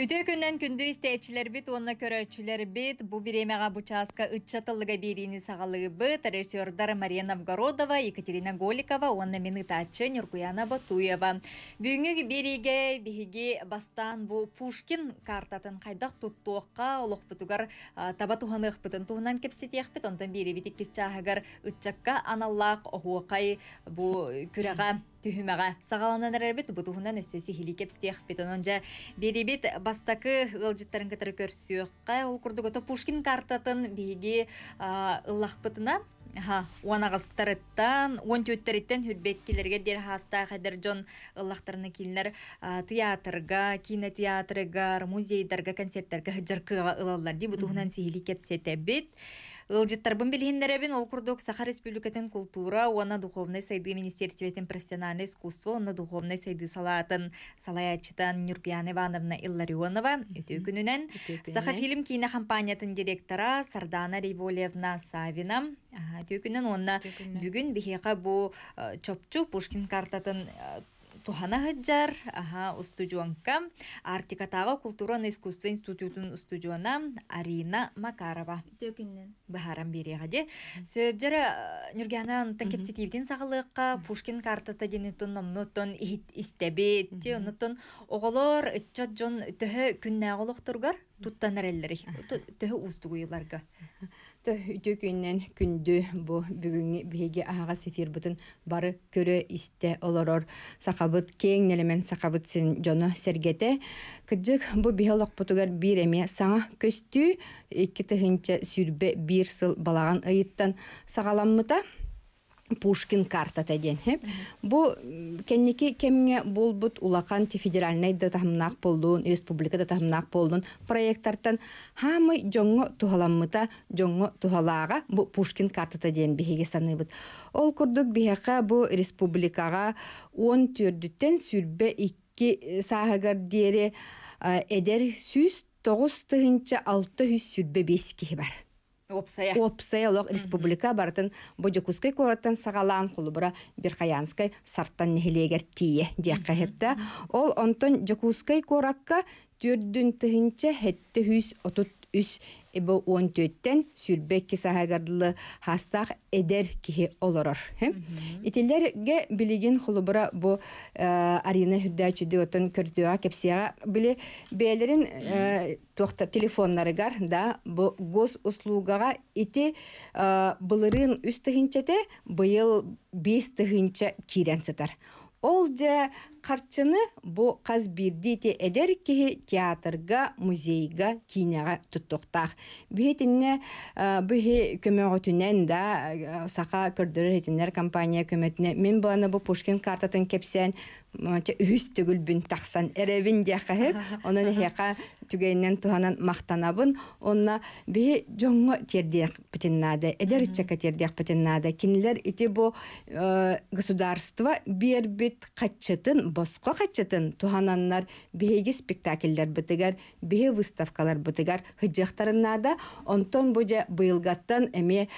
Үтө күннен күндү истечилер бит, онна көрөчүлер бит, бу бир эмега бучаска ытчатылыга берини сагалыгы бит, Мария Новгородова, Екатерина Голикова, онна мені татчы Нюркуяна Батуева. Бүгінгі береге беге бастан бу Пушкин картатын қайдақ туттуаққа олық бұтығар таба туғаных бұтын туғынан бит, ондан бері битек кес чағығар ытчакка аналлақ, оғуақай бу күраға түһүмәгә сағаланан әрәбет бутуһунан өссөсі хиликеп стех бетононжа беребет бастакы ылжыттарын кытары ол ул курдугото пушкин картатын биһиги ыллахпытына ха уанагастарыттан он төттөреттен хүрбеккилерге дер хаста хәдер жон ыллахтарына килнер театрга кинотеатрга музейдарга концерттерге хыджыркыга ылаллар ди бутуһунан сихиликеп сетебит ылжыттарбын билиһиннэребин ол құрдық саха республикатын культура уана духовной сайды министерствиетин профессиональный искусство уона духовной сайды салаатын салаячытан нюргияна ивановна илларионова өте күнінен, сахафильм фильм кино директора сардана револевна савина өте күнүн оны бүгүн бихека бу э, чопчу пушкин картатын э, тухана хаджар аха устудионка артикатага культураны искусство институтун устудиона арина макарова төгүннен бахарам берегаде сөбдер э, нюргянан текепсетивдин сагылыкка пушкин картата денетон номнотон истебет онотон оголор ытчат жон төһө тургар туттан эрелдер. Төһү устугу йылларга. Төһү төкүннән күндү бу бүгенге беге ага сефир бұтын бары көрө исте олорор. Сақабыт, кең нелемен сахабыт син жоно сергете. Кыджык бу биолог бутугар бир әме саңа көстү. Икки тыгынча сүрбе бир сыл балаған ыйыттан сагаланмыта. Сагаланмыта. Пушкин карта теген, хеп. Бу кенники кемне булбут улакан ти федеральный да тамнак болдун, республика да тамнак болдун проекттардан хамы жоңго туаланмыта, жоңго туалага бу Пушкин карта теген биһеге саныбыт. Ол курдук биге бу республикага 14дүттен сүрбе 2 сагагар дире эдер сүз 9 тынча 6 сүрбе 5 ки бар. Опсая. Опсая лох республика бартын бодикускай кораттан сағалан кулубра Берхаянскай сарттан негелегер тие дияққа хепте. Ол онтон жокускай коракка төрдүн тыгынча хетте хүс отут үс эбе он төттен сүрбекки сахагарлы хастах эдер кихи олорор. Итиллерге билигин хулубура бу арина хүрдәчүдү отон көрдүа кепсияга биле бээлерин тохта телефоннарыгар да бу гос услугага ити былырын үс тыгынчете быйыл бес тыгынча кирен сытар. Ол же харчыны бу қаз бирдите эдер кихи театрга, музейга, кинега туттуктах. Бетинне э, бүхи көмөгөтүнен да э, саха көрдүр этинер компания көмөтүнө. Мен буланы бу Пушкин картатын кепсен, үс түгүл бүн тахсан эребин дияхы. Онун хека түгейнен туханан мактанабын. Онна бихи жоңго тердек бүтүннады. Эдер чека тердек бүтүннады. Кинилер ити бу э, государство бербит качатын боско хачатын тухананнар биһиги спектакльдер бытыгар биһи выставкалар бытыгар хыджахтарыннада онтон буджа быйылгаттан эми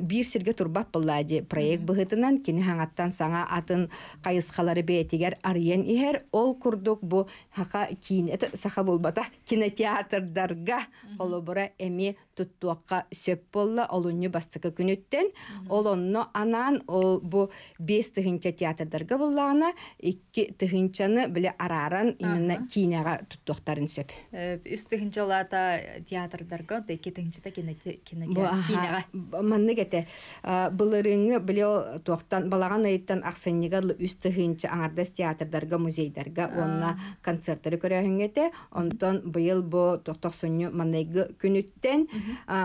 бир сирге турбак буллади проект быһытынан кини хаңаттан саңа атын кайыскалары бетигер арен ихер ол курдук бу хака кийин саха болбата кинотеатрдарга холобура эми туттуакка сөп болла олунню бастыкы күнүттен олонно анан ол бу бес тыгынча театрдарга буллаана икки тыгынчаны биле араран именно кинага туттуктарын сөп. Э, үс тыгынчалата э, театрдарга да эки тыгынчата киняга. Манны кете э, былырыңы биле ол токтан балаган айттан аксыннигар үс тыгынча аңардас театрдарга музейдарга онна концерттер көрөһүнгете онтон быйыл бу токтоксонню маннайгы күнүттен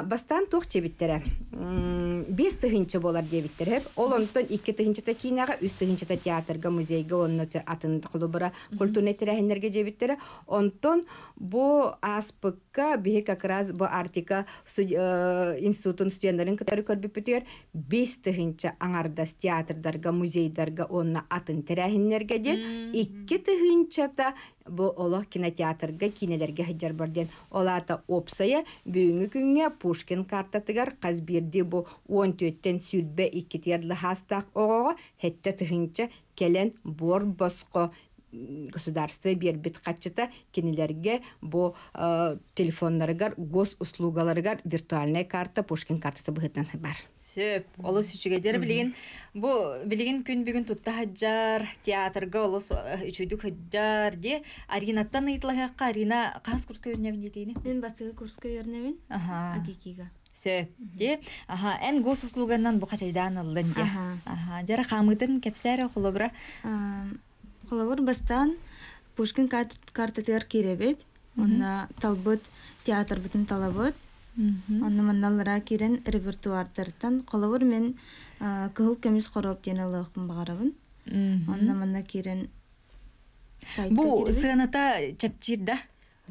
бастан тох чебиттере. Бес тыгынчы болар дебиттере. Ол онтон эки тыгынчата киняга, үс тыгынчата театрга, музейге онно атын холобора культурный терәһиннерге жебиттере онтон бу аспыкка бе как раз бу артика э, студенттерин студентларын кытары көрбүпүтүер бес тыгынча аңардас театрдарга музейдарга онна атын терәһиннерге де икки тыгынчата бу олох кинотеатрга кинелерге хыджар барден олата опсая бүгүнкү күнгө пушкин картатыгар каз казбирди бу он төттен сүрбе икки тиярлы хастах ого хетте тыгынча келен бор боско государство бербит качыта кинилерге бу э, телефоннарыгар гос услугаларыгар виртуальная карта пушкин картасы быһытан бар сөп олус үчүгедер билигин бу билигин күн бүгүн тутта хаджар театрга олус э, үчүйдүк хаджар де аринаттан ыйтылахакка арина каас курска үйренебин дейтейни мен басыгы курска үйренебин акикига сө ти аха эн гус бу хасайдан алдын ди аха жара хамытын кепсәре хулыбра хулыбр бастан пушкин карта тер керебет онна талбыт театр бүтүн талабыт онна манналлара кирен репертуардардан хулыбр мен кыл кемис короп тенелыкм багарабын онна манна кирен Бу сыганата чапчир да?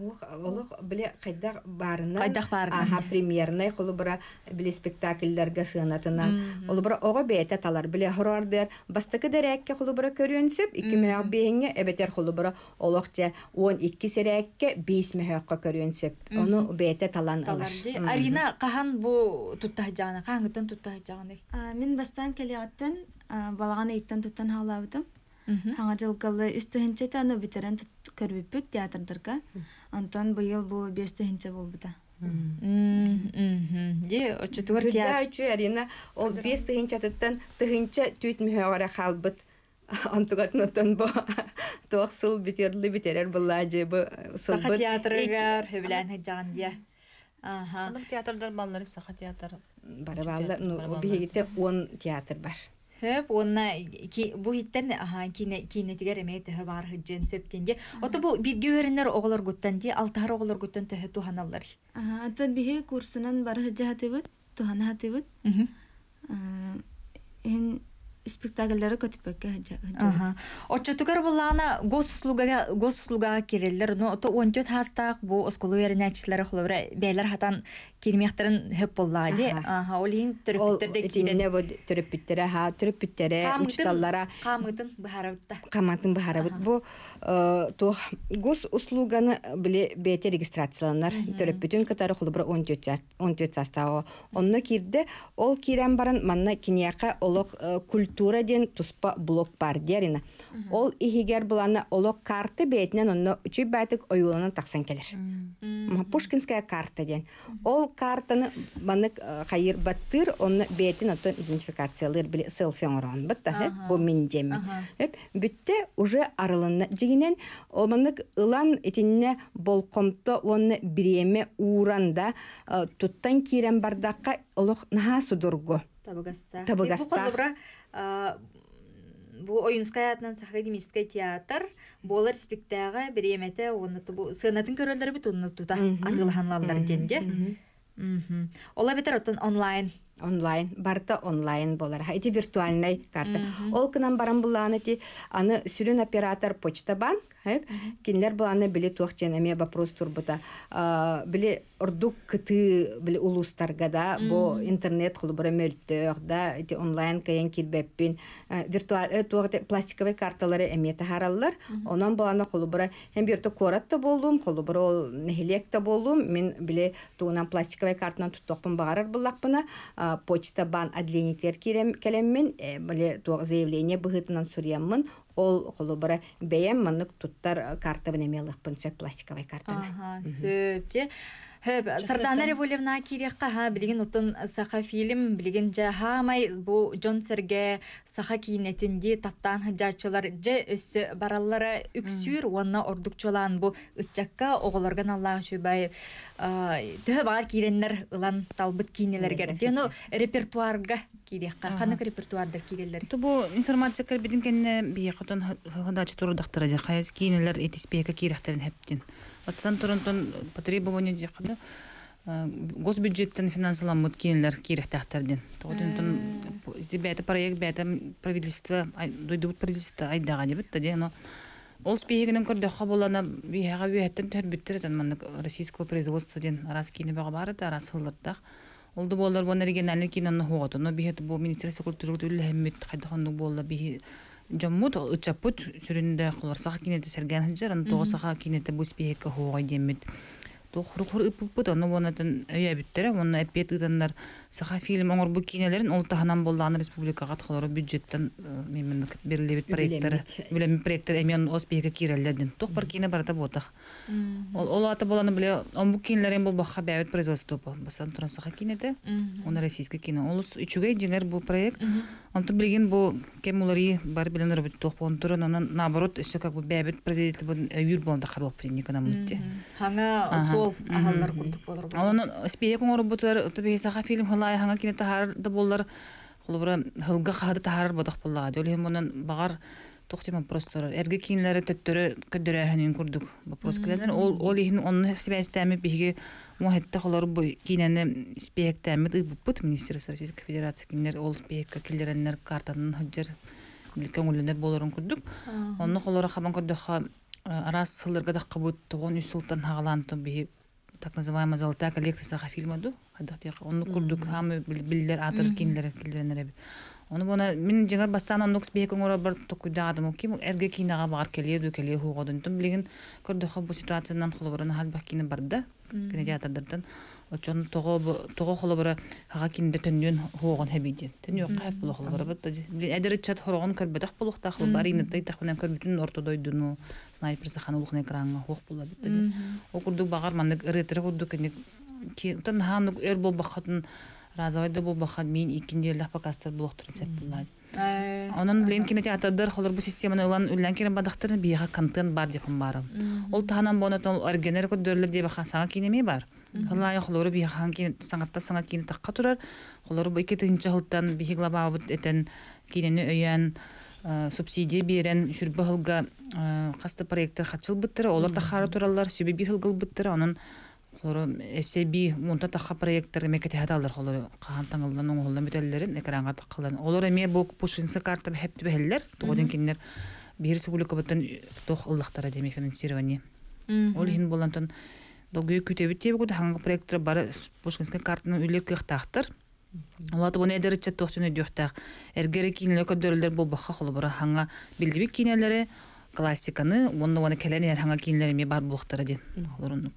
Бух олох биле кайдах барынан кайдах барынан аха премьерный холубра биле спектакльлерге сыгынатына холубра ого бете талар биле хорардер бастыкы дәрәкке холубра көрөнсөп 2005-ге эбетер холубра олохча 12 серәкке 5 мөхәккә көрөнсөп оны бете талан алар арина кахан бу тутта жана каңытын тутта жана мен бастан келеяттан балаганы иттен туттан хаулабытым Аңа жылгылы үстүнче таны бітерін көрбүппүт театрдырга онтон быйыл бу бес тыһынча болбута арина ол бес тыгынча тыттан тыгынча түт мөхөөрэ халбыт. Антугатны бо. Тоқсыл битерле битерер буллажы бу э, сылбыт. театрыгар хөбүлән дия. Театрдар баллары саха театр. Бары баллар, ну бигите театр бар. Хөп, онна бу хиттен аха кине кине тигәр эмеге тәһә бар хиҗен септенгә. Ата бу бит гәвәреннәр оглар гөттән ди, алтары оглар гөттән тәһә туханалар. Аха, ата биһе курсынан бар хиҗа хатыбыт, тухана хатыбыт. Аха. Ин спектакльләре көтеп бәккә хиҗа. Аха. тугар булана госслугага, госслугага киреләр, ну ата 14 хастак бу оскол вәренә числәре хәлләре, бәйләр хатан кирмехтерин хөп боллади. Аха, ол хин төрөпүттөрдө кийден. Ол вот төрөпүттөрө, ха, төрөпүттөрө учталлара. Камытын бахарабытта. Каматын бахарабыт бу э, то гос услуганы биле бете регистрацияланар. Төрөпүтүн катары хулбур 14 14 составы. Онно кирде ол кирен баран манна кинияка олок э, культура ден туспа блок бар дерина. Ол ихигер буланы олок карты бетинен онно үчү бәтик оюлана таксан келер. Пушкинская карта ден. Ол картаны маны хайыр баттыр онны бетин отон идентификациялыр били селфи оңырған бытта хэ бұ мен деми эп бүтте уже арылынна дегенен ол манык ылан итинне оны онны ұранда тұттан туттан бардаққа бардакка олох наха судургу табыгаста табыгаста бу оюнская атынан академический театр болар спектаға беремете оны бу сынатын көрөлдөрбүт онутута атылханлалдар денде Mm-hmm. Olemme on online онлайн барта онлайн болар ха эти виртуальный карта ол к барам була аны ти аны сүлүн оператор почта банк ха mm -hmm. кинлер биле туах чен вопрос турбута а биле ордук кыты биле улустарга да бу бо интернет кылып бер да эти онлайн кайен кит беппин э, виртуаль э, пластиковый карталары эме та хараллар онан була аны кылып бер эм бир то болдум кылып ол нехилек болдум мен биле туунан пластиковый картанан туттокпун багарар буллакпына а почта бан отделениетер келеммен, э, біле туох заявление бұғытынан сурьяммын ол холобара мұнық тұттар туттар карта бинемелыхпын сөп пластиковый картаны сөп Э, Сардана Револевна кирекка ха билген утун э, саха фильм билген жа хамай бу Джон Серге саха кинетинди таптан хажачылар же өссө бараллары үксүр уонна ордукчулан бу ытчакка оголорган Аллах шүбай э, төһө бар киреннер ылан талбыт кинелергер. Дено репертуарга кирекка канык репертуарда кирелер. Бу информация кер кенне бие хатын хадачы турдактыра же хаяз кинелер этиспека хептин. Бастан тұрынтын потребование дияқыны э, госбюджеттен финансаламыт керек керектәхтерден. Тоғытынтын бәті проект бәті правительство, дойдыбыт правительство айдаға дебіт, тәде ана Ол спейгінің көрді қабылана бейхаға бейхеттен төр бүттір, мәнік российского производства ден арас кейіні баға бары да арас хылдырдақ. Олды болар бұл әрген әлі кейін анны хуғатыны бейхетті бұл министерсі культуры түрлі әмметті қайдықанның болы бейхетті жоммут ычапут сүрүндө хуларсаха кинете сергенжер антоосаха кинете буспиекка хуогой демит тохрухур ыппыппыт ону вонатын өйө бүттере вон әпиет э, ыдандар саха фильм оңор бу кинелерин ол таһанан буллаан республикага тхолору бюджеттан мемен э, берилебит проекттары э, билем проекттар эмен оспеге киреледин тох бар кине ол ол аты буланы биле он бу кинелерин бул туран саха кинеде российский ол үчүгө динер бу проект билген бу кем улари бар билен робот тох туран анан наоборот все как бы бәвет бу ол аһаллар курдук болор спея фильм хылай боллар. просто эрге кинлери төттөрө Вопрос ол ол ихин кинени спектеми бут Российской Федерации кинлер ол спекка киллереннер картанын хөджер билкен үлүнөр Э, раз сылыргадах кабут тогон үй султан хагаланту би так называемая золотая коллекция саха фильма ду хадахтыяк онну курдук хамы билдер атыр кинлер килдеренер эбит оны буна мен жаңа бастан оннук спеек оңора бар тукуйдагадым ким эрге кинага бар келе ду келе хугодун тум билигин көрдөхө бу ситуациянан холоборона халбах кини бар да кинотеатрдардан очон того того холобора хага кинде төннөн хоогон хабиди төннөн кайп болох холобора бат эдер чат хорогон көрбөтөк болукта хыл барины тайтак менен көрбүтүн ортодойдуну снайпер сахан улукун экранга хок болот бат окурдук багар манны ретер курдук кине тан ханык өр бол бахатын разовойды бу бахат мин икинде лапа кастер блок турцеп буллар. Э. Онан билен кинете атадыр холор бұл системаны ұлан үллән кире бадактыр бияга контент бар деп барым. Ол таһанан бонат ол аргенер код дөрлер деп хасага кинеме бар. Хылай холору бияга хан кин саңатта саңат кин такка турар. Холору бу ике тынчы хылтан бихигла бабыт этен кинени э, субсидия берен шүрбе хылга э, касты проекттер хатчыл биттер, олар да тұралар, туралар, сүбе бихылгыл биттер, онын Соро эсеби монта таха проекттер мекете кете хаталдар холор кахан таңылдан оңолдан бөтөллөрүн экранга таккалан. Олар эме бу пушинсы карта хепти беһеллер, тогодон киндер бир республика бутан тох уллахтара деме финансирование. Ол хин болантан долгы күтөбүт деп гуд ханга проекттер бар пушинсы картаны үлеп кыктактыр. Олаты бұны әдірі чәтті оқтыны дөқтақ. Әргері кейінлі көпдөрілдер бұл бұққа қолы бұра ханға білдібік кейінелері, классиканы онно оны кэлэн ян ханга кинлэн ми бар булхтар дин хурунук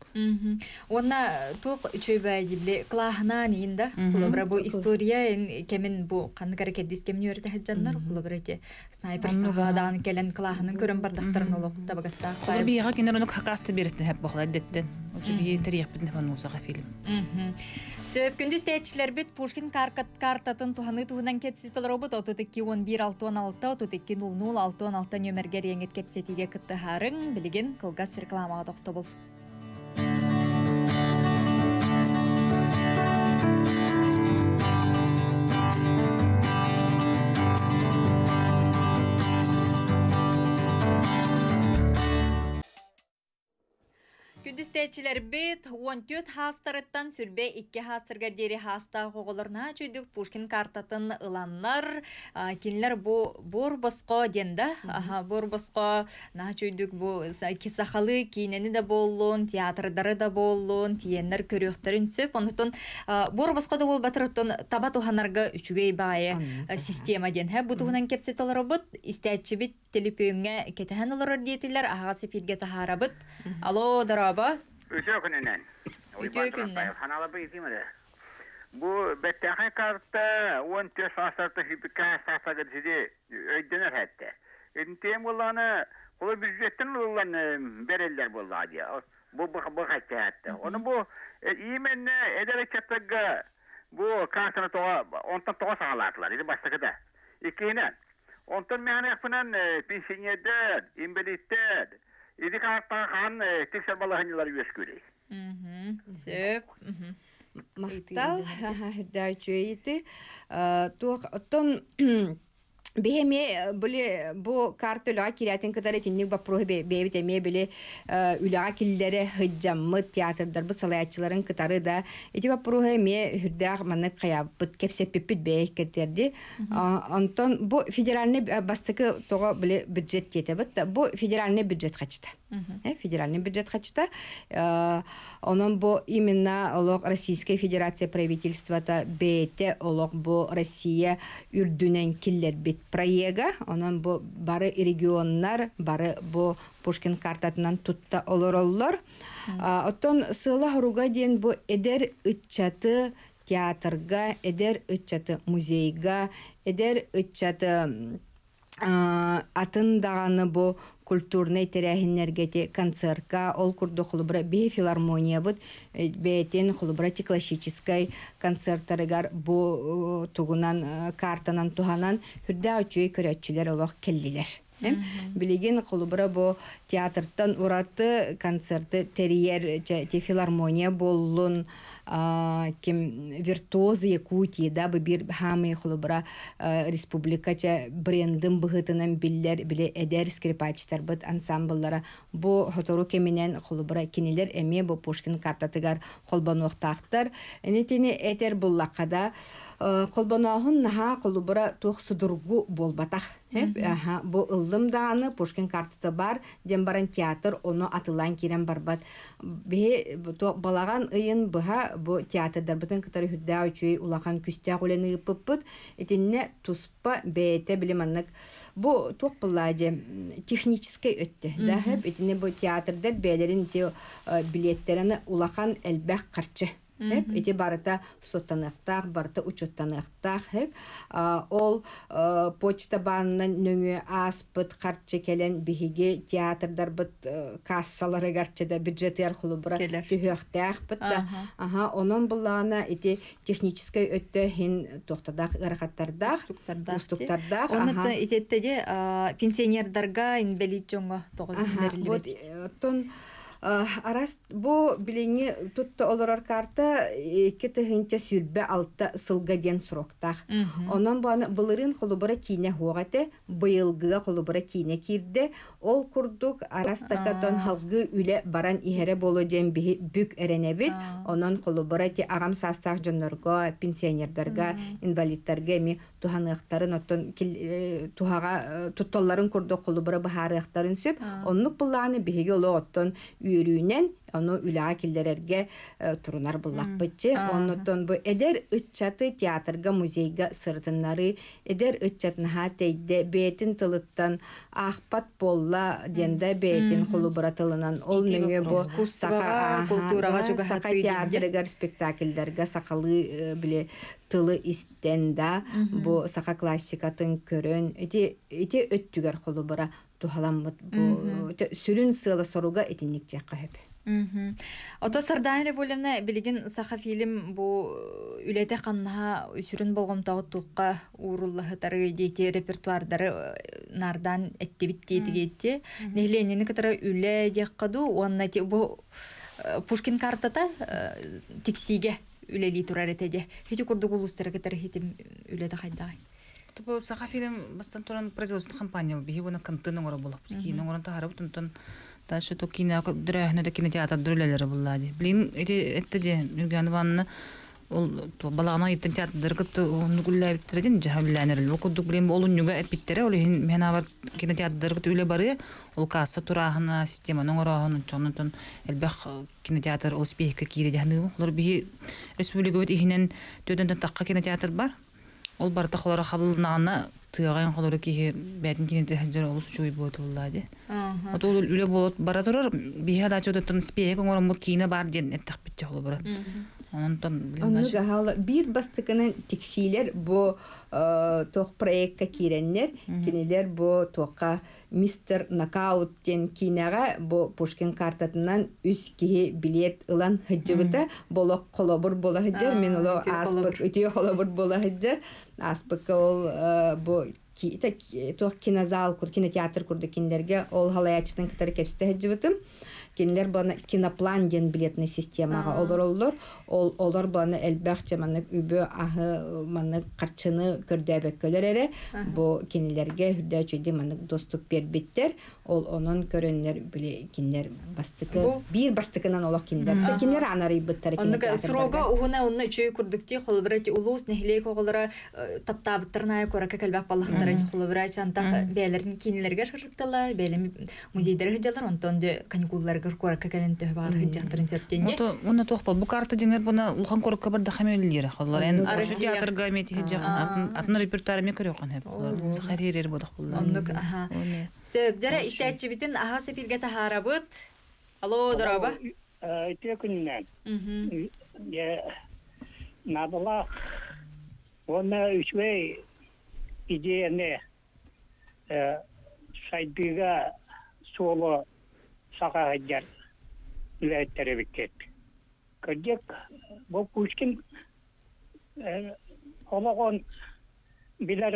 онна тук чөйбэ дибле клахна нин да хулобра бу история ен кемин бу канны кара кэдис кемни өрте хаджаннар хулобра те снайпер сагадан кэлэн клахны көрөм бар дахтарын олок табагаста хулобра бийга кинэр онук хакасты бирэтэ хэп бохла дэттэн очу тирәк тэр яхбэтнэ фан фильм Сөп күндіз тәтшілер біт Пушкин картатын туханы туғынан кепсі тұларобыт отутыкки 11-616, 6 16 отутыкки 0 0 6 16 та нөмергер еңет кепсетіге күтті харың білген қылғас реклама тоқты бұл. Чечилер бит, он төт хастарыттан сүрбе икке хастырга дери хаста хоголарна чүйдік Пушкин картатын ыланнар, кинлер бу бор боско денда, бор на чүйдік бу кисахалы кинени де боллун, театрдары да боллун, тиеннер көрөктөрүн сөп, онутон бор боско да бол батырыттон таба туханарга үчүгей баая э, система ден. Хэ бу тухунан кепсе толоробут, истечи бит телепөңгө кетехан олорор диетилер, агасы пирге тахарабыт. Алло дараба, Өсө көнөнән. Өсө көнөнән. Ханалы бей тимәле. Бу бәттәхе картта 14 сасырты хипикан сасырты жиде өйдіне хәтті. Үнтейм ұланы, құлы бюджеттін ұланы береллер болды ади. Бұл бұл бұл хәтті хәтті. Оны бұл, э, именні әдәрі кәттігі бұл картыны тоға, онтан тоға сағалатылар, еді бастығы да. Екейінен, онтан мәңі әқпінен Иди каақпа қан тексер балаһынылар Сөп. Мақтал, дәйчөйті. Бехеме були бу карты лоа кирятин кытары тинник ба проһбе бебите ме били э, үлөгө килдере хыджаммы театрдар бу салаячыларын кытары да эти ба проһме хүрдәг маны кая бут кепсе пипит бехкетерди антон бу федеральный э, бастыкы тога били бюджет кете бит бу федеральный бюджет качта э федеральный бюджет качта онон э, бу именно олог российская федерация правительства та бете олог бу россия үрдүнен киллер бит проега, онан бу бары регионнар, бары бу Пушкин картатынан тутта олороллор. Оттон сыла хуруга диен бу эдер ытчаты театрга, эдер ытчаты музейга, эдер ытчаты Э, атын дағаны бу культурный теряхиннергети концертка ол курду хулубра би филармония бут э, бетен хулубра ти классической концерттарыгар бу э, тугунан картанан туханан хүрдә очуй көрәтчүләр олох келлилер билигин хулубра бу театртан ураты концерты терьер те филармония боллун кем виртуозы якутии да бир хамы республикача брендым быгытынан биллер биле эдер скрипачтар быт ансамбллара бу хотору кеменен холобра кинилер эме бу пушкин картатыгар холбонуктактар энетени этер буллакада холбоноохун наха холобра тух судургу болбатах э? Аха, бу ыллым дааны Пушкин картаты бар, дембаран театр, оны атылан кирен барбат. Бе, балаган ыйын быха бу театрдарбытын кытары хүддә үчүй улахан күстә гүлене пыппыт итинне туспа бете билеманнык бу тук буллаҗе технический өтте техническе өтті, Әтінне бу театрдар бәйлерін те ұлақан улахан әлбәк кырчы Хеп, эти барыта соттанахтах, барыта учеттанахтах, хеп. Ол почта банынан нөңі аспыт, қартчы келен бихиге театрдар бұт кассалары гарчыда бюджеты арқылы бұра түйіқтәқ бұтта. Аха, оның бұллағына эти технической өтті хин тоқтадақ, ғарақаттардақ, ұстықтардақ. Оны итеттеде пенсионердарға инбелит жоңға тоғы берілі бет. Э, арас бу билеңе тутта олорор карта икки тыһынча сүрбе алта сылга ден сроктах. Онан баны былырын холубара кине хуагате, быйылгыга кийне кирде. Ол курдук арас такатон халгы үле баран иһере боло ден бүк эренебит. Онан холубара ти агам састах жоннорго, пенсионердарга, инвалидтарга ми туханыктарын оттон э, тухага э, тутталларын курдук холубара бахарыктарын сөп. Оннук булланы биһиге оло оттон үйрүүнән оно үлеға килдерергә э, турунар буллак бытчы онотон бу эдер ыччаты театрга музейга сыртыннары эдер ыччатнаха тейде бетин тылыттан ахпат болла дендә бетин холу братылынан ол нөңе бу сака культурага чуга сака театрга спектакльдәргә сакалы э, биле тылы истендә бу сака классикатын көрөн эти эти өттүгәр холу бара тухаламмыт бу сүрүн сыла соруга этинник жакка хеп Ото сырдан революна билигин саха фильм бу э, үлете ханнаха сүрүн болгом тагы тукка уруллаһы тары дейте репертуардары э, нардан эттебит дейдигетти нехленини кытары үле деккаду онна бу э, Пушкин картата тексиге үлели турар этеде хети курдугулустары кетер хетим үледе хайдагай Тупо сахафирем бастан туран производ компания би его на канты на гора була. Ки на гора тарып тунтан та шу то кина дрэхна да кина театр дрэлэлэр була. Блин, эти это же Нурган Иванны ул то балама ит театр дрэкту нугулла битрэдин жахамланэр. Укуд блин ул нуга эпиттэр ул мен авар кина театр дрэкту үле бары ул касса турагына система на гора хон чонтон элбах кина театр ул спехка кире дяны улар би республикавит ихнен төдөндөн такка кина театр бар. ол барта холора хабылнана тыгайын холора кихи бәтин кине те хаджар олус чуй бот уллади. Ото үле болот бара турар биһа да чөдөттөн спеек оңором бу кине бар дейін эттак битте холо бара. Онтон Оннук бир бастыкынан тексилер бу тоқ проектка киреннер, кинелер бу тоққа мистер нокаут тен кинага бу Пушкин картатынан үс киһи билет ылан хыджыбыта болок колобур бола хыджар мен ол аспык үтүе колобур бола хыджар аспык ол бу тоқ кинозал кинотеатр курдукиндерге ол халаячтын кытары кепсте хыджыбытым кинлер баны киноплан ден билетный системага олорлор олор ол олор баны элбах теманы үбө ахы маны карчыны көрдәбе көлерере бу кинлерге хүдә чөйди маны доступ бер биттер ол онон көрөннөр биле кинлер бастыкы бир бастыкынан олох кинлер те кинлер анары биттер кинлер онда срога угуна онна чөй курдык ти хол бирет улус нехле коголара э, таптап тырнай кора кекелбак балыктар ни хол бирет антак бәлерин кинлерге шырттылар бәлем музейдер гыдылар онтон де каникулларга кыр кора кекеленте бар хит театрын сеттенде. Мото муна тохпа бу карта деңер буна улхан корок кабар да хамеллер халлар. Эн шу театрга мет хит атын репертуары ме көрөк кан хеп. Сахарирер бодох булда. Ондук аха. Сөп дәре истәчи битен аха сепилге тахарабыт. Алло дораба. Ите э, күннән. Мм. Я набала. Она идеяне идеяны э, шайдыга соло saka hajjar ilayettere bittetti. Kajjek bokkuçkin olağın biler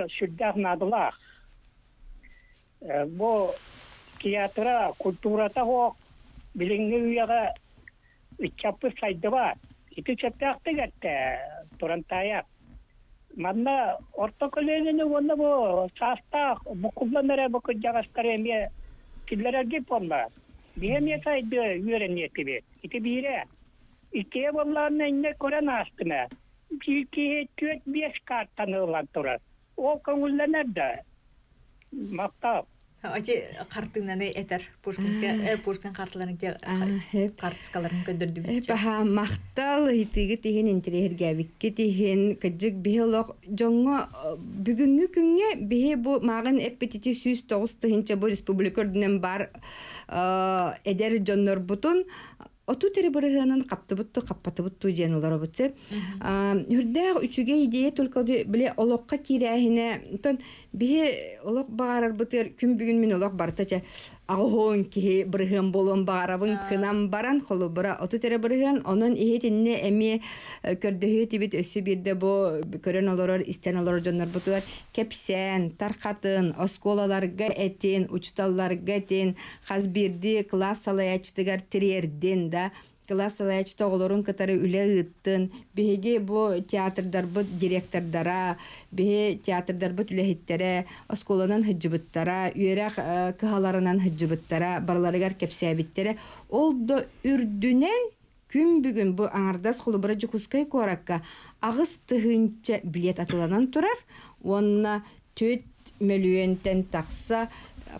Биемека идде юренне тебе. Ите бире. Ите болларны инде көрән астына. Бике төт беш картаны улан тора. Ол көңүлләнәр дә. Мактап. Ати картына не этер Пушкинска, э Пушкин картларын те хеп картскаларын көндүрдү бит. Эпа махтал итиги тиген интерьерге викке тиген кәҗик биолог жоңго э, бүгенге күнгө бие бу магын эпитити сүз тогусту хинче бу республикадан бар э эдер жоннор бутун Оту тере бурыгынын капты бутту, каппаты бутту дейін олары бұтсы. Э, Үрдәғ үчіге идея түлкоды біле олыққа кирәхіне, Биһи олох бағарар бұтыр күн бүгүн мен олох бартача ағоон кихи бұрығын болуын бағарабын кынам баран холу бұра оту тәрі бұрығын онын иетінне әме э, көрдігі тибет өсі бірді бұ көрен олорор истен олорор жоннар бұтуар кепсен, тарқатын, осколаларға әтен, учталларға әтен, қазбирді класс алаячтыгар тірерден да класс лаяч тоглорун катары үле ыттын бу театрдар бу директордара беге театрдар бу үле хиттере осколанын хиджибуттара үрәк э, кыһаларынан хиджибуттара барларыгар кепсе биттере ол до күн бүгүн бу аңардас кулу бара жукускай коракка агыс тыгынча билет атыланан турар онна төт мөлүентен такса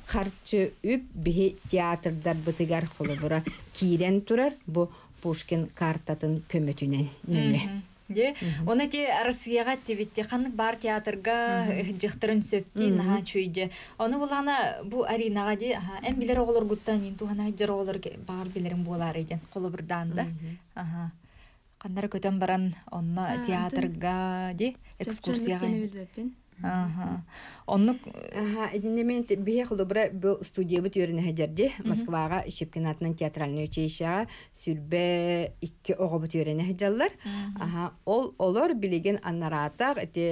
харчы үп бихи театрдар бытыгар холобура кирен турар бу Пушкин картатын көмөтүнен нүне. Де, оны те Россияға тебетте қанық бар театрға жықтырын сөпті наға чөйде. бұл ана бұ аринаға де, әм білер оғылыр құттан, ен туғана жыр оғылыр бағар білерім болар еден, қолы бірдан да. Қандар көтен баран, онына театрға де, экскурсияға. Оннук Эдинементе бие хлобра бу студия бу төрүнө хәҗәрде Москвага Шепкинатның театральный училищега сүлбе 2 огы бу төрүнө хәҗәрләр. ол олар билеген аннаратак эти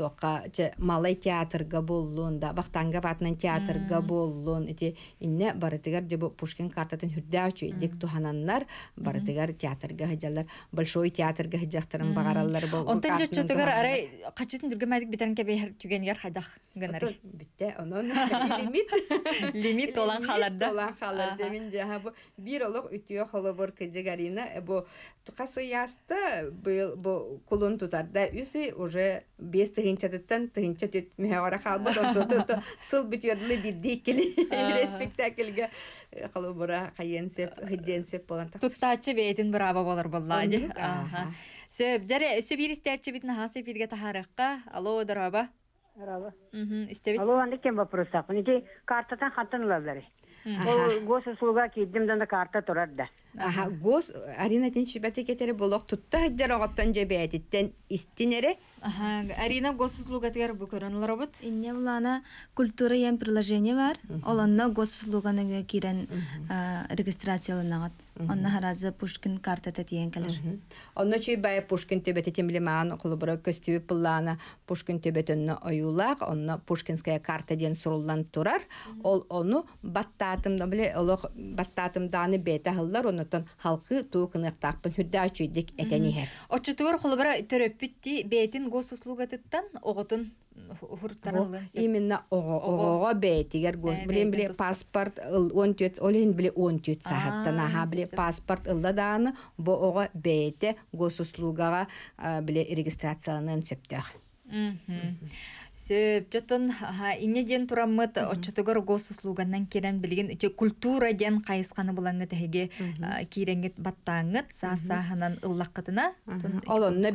туакка малай театрга боллун да бахтанга ватнан театрга боллун ити инне барытыгар дебу пушкин картатын хүрдәчү дик тухананнар барытыгар театрга хыжалар большой театрга хыжахтарын багараллар бу онтан жочотугар арай качытын дүргемәдик битен кебе түгенер хайдах гынар битте онон лимит лимит олан халарда олан халар демин жаһа бу бир олуг үтүө холобор кыжыгарина э, бу касы ясты бу кулун тутарда үсү уже бестыгы тегенчә тыттан тыгынча төт мәһә ара халбы то то то сыл бит ярлы бит дикли спектакльгә э, халы бура кайенсе хидженсе булган тахсы туттачы бетин браво болар булла ди сөп дәре сөп иристәчы бит нәһәсе бергә тахарыкка алло дараба Раба. Мхм, истеби. Алло, анда кем вопрос ак? Нике картадан хатынлар Бул гос услуга кийдим да карта турат да. Аха, гос Арина тинчи бетке тере болок тутта жарагаттан жебеди. Тен истинере Арина госуслугатыгар бүкөрөнлөр обут. Инне улана культура ям приложение бар. Оланна госуслуганы кирен регистрацияланагат. Онна харазы Пушкин карта тә келер. кәлер. Онна чи бай Пушкин тебе тәтем биле маан бара көстеп пулланы. Пушкин тебе тәннә аюлак, онна Пушкинская карта ден сурулдан турар. Ол аны баттатым да биле, ол баттатым даны бетә хәлләр оннан халкы токын яктап бен хәдә чүйдек әтәниһә. Очтыр кулы бара төрөп битти, бетин госуслугатыттан огытын именно ого бәйтигер билен биле паспорт он төт олен биле он төт биле паспорт ылла ого бәйте госуслугага э, биле сөптөх сөп жотон ине ден тураммыт отчотогор госуслуганан кирен билген үчө культура ден кайысканы булаңы теге киренгет баттаңыт саасаһынан ыллаккытына олонна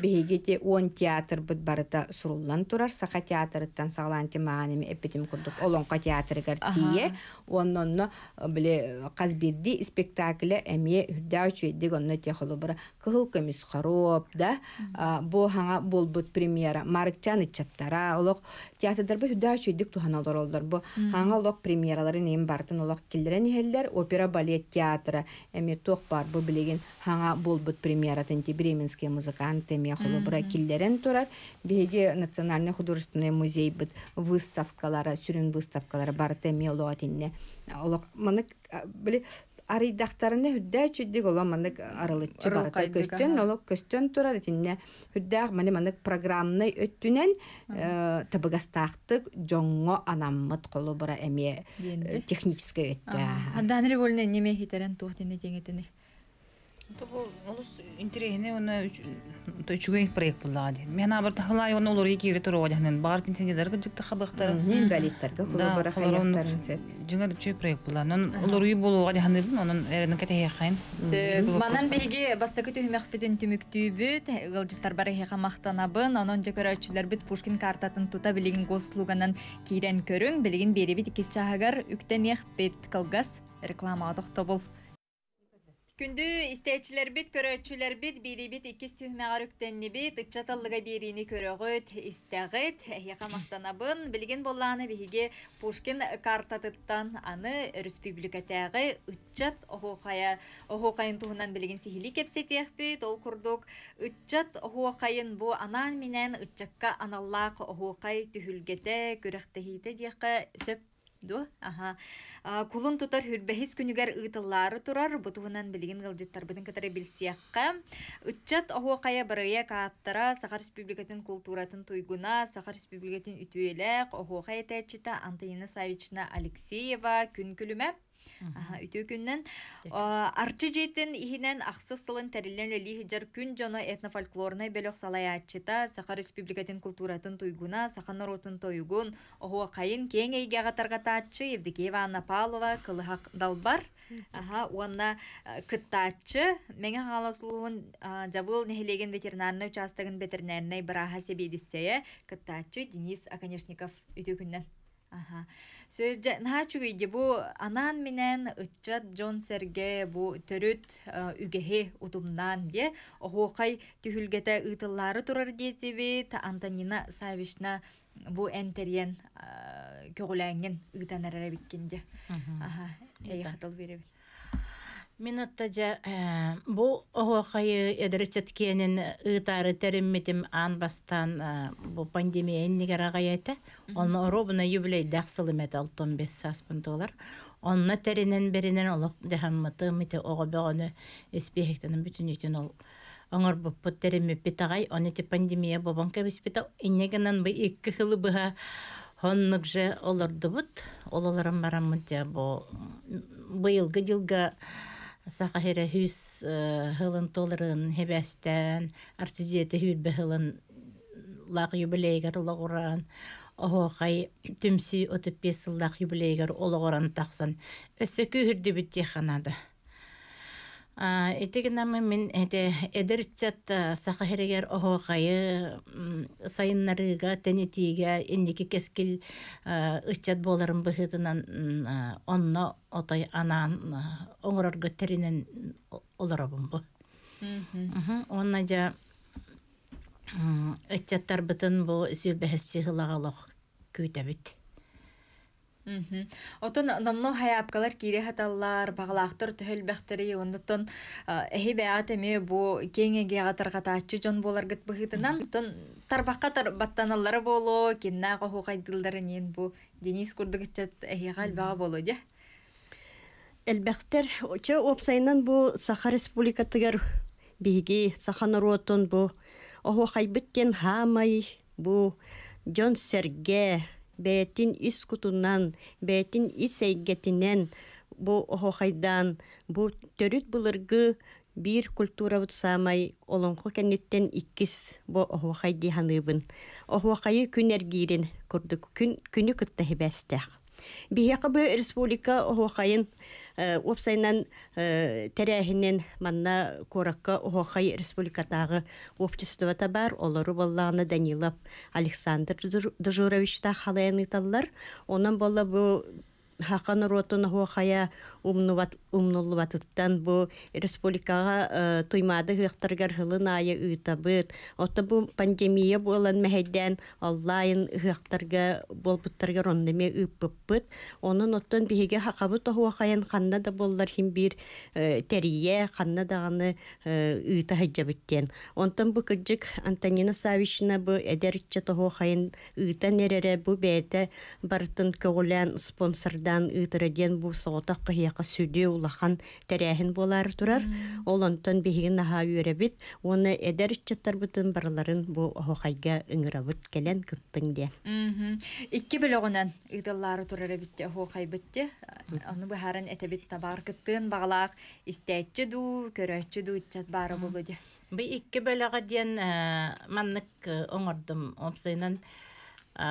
те он театр быт барыта суруллан турар саха театрыттан сагланти мааными эпитим курдук олонка театрыгар тие оннонно биле э, казбирди спектакле эмие хүрдәүчүйдик онно техолубара кыхыл комис да бу хаңа болбут премьера марыкчаны чаттара олок театрдарбы сүддә чөйдик туһан бы. хаңа лок премьералары бартын лок киллерен хеллер опера балет театры эми тох бы билеген хаңа болбут премьера тенти бременские музыканты эми бра киллерен турар беге национальный художественный музей бит выставкалары сүрін выставкалары барты эми мыны тинне арыйдахтарына хүддәй чүддик ола манык арылыччы барата көстөн олок көстөн турар итинне хүддәах мали манык программный өттүнен э, тыбыгастаахтык жоңго анаммыт колу бара эме э, технический өтті. Адан револьне неме хитерен тух тине теңетине. Это был у нас интересный э, проект был ади. Мен абар тахлай он улур яки Бар проект э, Манан беги баста кету хумяк фитин тюмик тюбит. Гал життар бара бит пушкин картатын тута билигин гослуганан кирен көрүн. Билигин беревит кисчахагар уктен яхпит. Калгас реклама адохтобов. Калгас Күндү истәчеләр бит көрәчеләр бит бири бит ике сөймә гарыктан ни бит тычаталлыга бирини көрәгәт истәгәт яка мактана бун билгән булланы биге Пушкин картатыттан аны республика ұтчат үтчат охоқая охоқайын тугынан билгән кепсет кепсе бит ул курдук үтчат охоқайын бу анан менән үтчәккә аналлак охоқай төһүлгәтә сөп До, ага. Кулун тутар хүрбәһис күнүгәр ытылары турар, бутуынан билигин гылжыттар бүтүн кытары білсияққа. Үтчат охо кааптара, Сахар Республикатын культуратын тойгуна Сахар Республикатын үтүелек, охо кая тәчита Антонина Савична Алексеева күн күліме үтө арчы жетин ихинен ахсыз сылын тәрилен лихиджер күн жоно этнофольклорный бөлөк салаячыта саха республикатын культуратын туйгуна саха народун тойгун охуа кайын кең катарга таргатаачы евдокеева анна павлова кылыхак далбар Ага, уанна кыттаачы, меңе халаслуун жабыл нехилеген ветеринарный участогун ветеринарный браха кыттаачы Денис Аконешников үтө Сөйбжен хачугүйді бу анан менен ытчат Джон серге бу төрүт э, үгеһи удумнан де охуокай түһүлгете ыытыллары турар диэтибит Антонина Савишна бу энтериен э, көгүләңин ыытанарарабиккинде. Аха, эйхатыл беребит. Мен бұл э, бу охайы эдерчет кенен э, ытары ан бастан э, бу пандемия эннигер айта. Онна робуна юбилей дахсылы метал бес саспын доллар. Онна беринен олоқ дехам мите ого оңор оны пандемия бобон кебис пита бы хылы же бу быйылгы дилга саха хере хүс э, хылын толырын хебестен артизиете хүлбе хылын лақ юбилейгер лағуран охохай түмсі отып бес лақ юбилейгер олағуран тақсан өссөкү ханады Этегенамы мен эте эдерчат саха херегер охо хайы сайыннарыга тенетиге инники кескил ычат боларын быхытынан онно отой анан оңорор көттеринен олоробун бу. Онна жа ычаттар бытын бу сүбәһсигылагалык күйтәбит. Отон номно хаяпкалар кире хаталлар, баглахтар төһөл бахтыры ондотон эһи бәатеме бу кеңеге атарга таачы жон болар гыт бүгитенен. Отон тарбакка тар баттаналары боло, кинна гоху кайдылдары нен бу Денис курдык чат эһи гал бага боло де. Элбахтар оча опсайнан бу Сахар Республикатыгар биги Саханаротон бу. Ого хайбыттен хамай бу Джон Сергей бэйэтин ис кутунан, бэйэтин ис эйгетинен, бу охохайдан, бу төрүт булыргы бир культура бут самай олонхо кеннеттен иккис бо охохай диханыбын. Охохайы күнергирин күрдік күн күні күтті Бияқы бұ республика Охайын Опсайнан э, э, тәрәхінен манна кораққа Охай республикатағы обществата бар. Олары боллағына Данилов Александр Дежурович та таллар, онан Оның болла бұ хақан ротуна хуахая умнулубатыттан бу республикага э, туймады хыхтаргар хылын айы ыытабыт отта бу пандемия болан мәһәддән аллайын хыхтарга болбуттарга рондеме ыппыппыт онун оттан биһиге хакабы хуахаян ханна да боллар хим бир э, терие ханна даганы ыыта э, хаджабыттен онтон бу кыджык антонина савична бу эдерче тохуахаян ыйта нерере бу бээте бартын көгүлән спонсор хайдан ытырыден бу соотақ қыяқы сүді улахан тәрәхін болар турар Олонтон бейген наха үйрәбіт, оны эдер чаттар бұтын барыларын бу хоқайға ыңырабыт келен кыттың де. Икки білоғынан ыдылары тұрар бітте хоқай бітте, оны бұхарын этебит табар кыттың бағалақ, истәтчі ду, көрөчү ду, итчат бары болу де. Бі икки білоға ден э, маннық э, оңордум опсайнан э,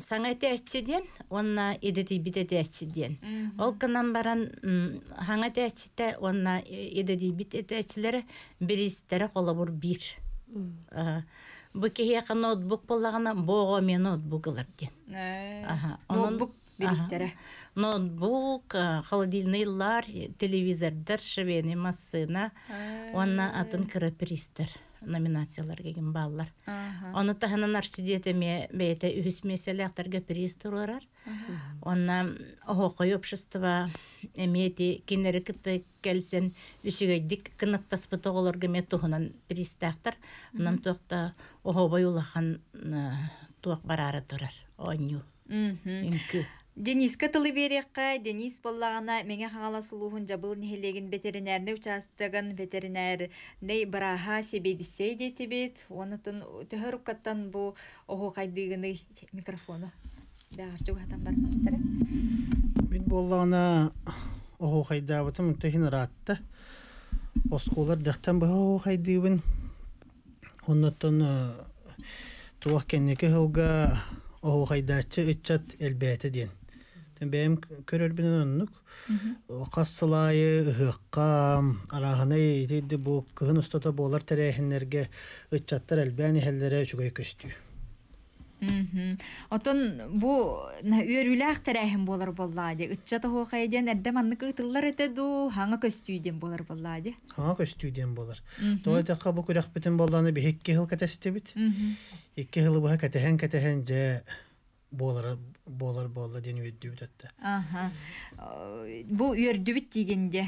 саңайты әтчеден, онна едеди битеди әтчеден. Ол күнан баран хаңайты әтчете, онна едеди битеди әтчелері берестері бұр бір. Бұ кеге қа ноутбук болағына боға мен ноутбугылар ден. Ноутбук берестері? Ә. Ноутбук, холодильныйлар, телевизордар, шывені, массына, ә. онна атын күрі берестер номинациялар кеген баллар. Оны таханан арчидете ме бейте үхіс приз тұрарар. Онна оқой общества әмейте кенері кітті кәлсен үсігейдік кынаттас бұтоғыларға ме тұғынан приз тақтар. Онам тұқта улахан э, барары тұрар. Оню. Денис тылыберекка Денис боллагана мені хагала сулуһун жабыл нехелеген ветеринарны участоган ветеринар ней де себегисей оны онутун төһөр каттан бу ого кайдыгыны микрофоны. дагачу хатамдар тере мен боллагана ого кайда бутум төһин ратта оскулар бұл оғы ого кайдыбын онутун э, туох кеннеке хылга ого кайдачы ыччат элбети ден бем көрөр менен өнүк. О кассылай ыкка арагына иди бу кын устата болор тарайхиндерге ыччаттар албаны хеллере чугай көстү. Мм. Атын бу үрүлэх тарайхын болор болла ди. Ыччата хокай ден эрде манны кытыллар эте ду, хаңа көстү ден болор болла ди. Хаңа көстү ден болор. Тоо тақка бу күрэх битин болланы бехекке хыл кетестебит. Мм. Икке хылы бу хакатан кетехен же болар болар болар ден үт дүт атты. Аха. Бу үер дүт дигенде,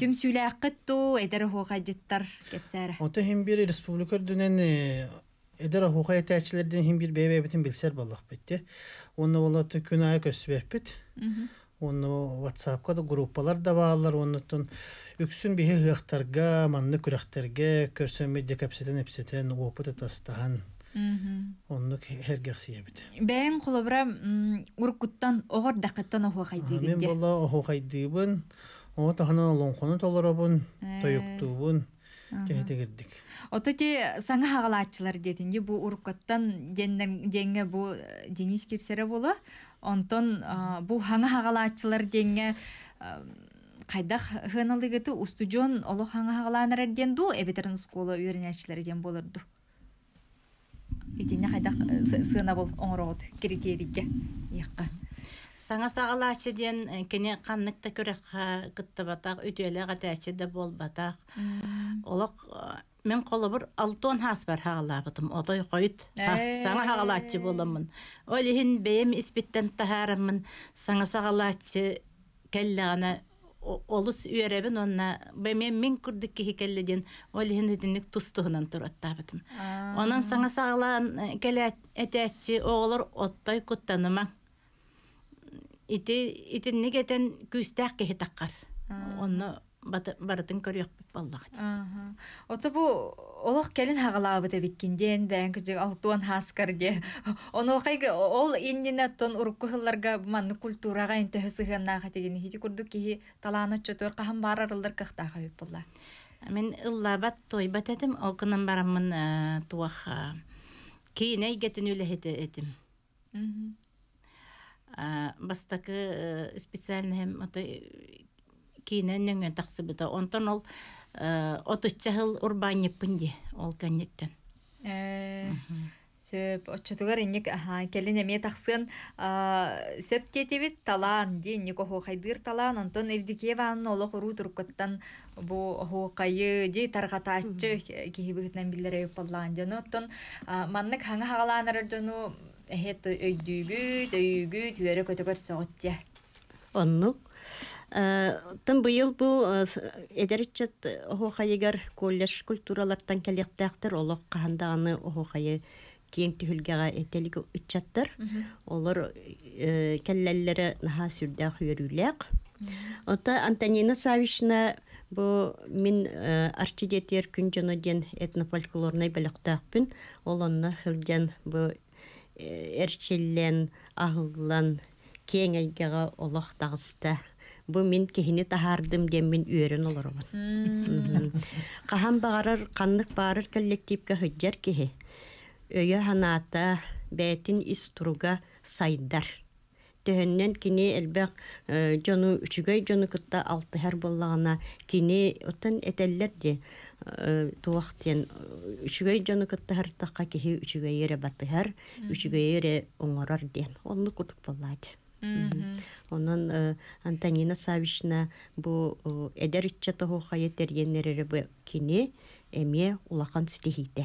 төмсүлә сүйләкке ту, хуга җиттар кепсәр. Ота һим бер республика дөнен эдер хуга ятәчләрдән һим бер бәйбә битен билсәр булык бит. Уны ул ота көн ая көсбәп бит. Уны WhatsApp-ка да группалар да баалар, уны тун үксүн бихе хыктарга, манны күрәктәргә, көрсәмәдә капсетен эпсетен опыт атастан. оннук хергерсиебит бэн холобра уркуттан огор дакыттан охуакайдыгын мен бала бола охуакайдыыбын ого таханан олонхону толоробун э. тоюктуубун кехтегирдик ото те саңа хагалаатчылар дединди бу уркуттан деңе бу э, денис кирсере боло онтон э, бу хаңа хагалаатчылар деңе кайдах хыналыгыты устужон олох хаңа хагалаанар эрден ду эбетерин скола үйренячилер ден болорду итинэ хайда э, сына бул оңрогот критерийге якка саңа сагалаачы ден кене э, каннакта көрөк кытта батак үтөлө гатаачы да бол батак олок э, мен колу бир алтон хас бар хагалабытым одой койт саңа хагалаачы боломмун олин беем испиттен тахарыммын саңа сагалаачы келле ана олыс үйәрәбен онна бе мен мин күрдек ки хекелледен ол хендидник тустыгынан турат табытым. Анан саңа сагылан э, келә әтәтче оғылар оттай көттәнәмә. Ите итен нигәтен күстәк ки хетаккар. Онны барытын көрөкпүт боллагат. Ота бу олох келин хагалабы тебиккинден бән күҗе алтуан хаскар де. Оны кайгы ол индине тон урукку хылларга манны культурага инте хысыгына хатыгын хичи курдук ки таланы чөтөр каһам барарылдар кыхта хабып болды Мен ыллабат той этим, ол кынан барамын э, туах э, кейне игетин үлехет этим. Э, бастакы специальный һәм кинен нөңө тақсыбыта. Онтон ол э, отуччахыл урбаннеппинди ол кәннеттен. Э, сөп, отчутугар инник келин эме тахсын сөп тетибит талаан ден ник оху хайдыр талан Антон Евдикееванын олық ұру тұрқыттан бу оху қайы де тарғатачы кейбігітнен білдер өйіп болған дені оттон маннык хаңа хағаланырыр дені эхет өйдүйгі дөйгі түйері көтөгөр соғыт де Оннық Тым быйыл бу э, эдеричет охайыгар коллеж культуралардан келектәктер олоқ қаханда аны охайы киен түһүлгэҕэ этелик ыччаттар Олар э, келлеллере наха сүрдээх үйөрүүлээх ота антонина савишна бу мин э, арчидетер күн диэн этнофольклорный бэлэхтээхпин ол онна хылден бу эрчиллен ахыллан кең элгэҕэ олох тагыста бу мин кихини тахардым диэн мин үөрен олоробун хаһан баҕарар ханнык баарыр коллективка хыджар киһи өйө ханаата бээтин ис туруга сайдар төһөннөн кини элбэх э, жону үчүгөй жону кытта алтыһар боллагана кини отон этеллер ди э, туох тиен үчүгөй жону кыттаһар такка киһи үчүгөйере батыһар ере оңорор диэн онну кутук боллаать Онон Антонина Савична бу эдер итче тоху хайет бу кини эме улахан ситехите.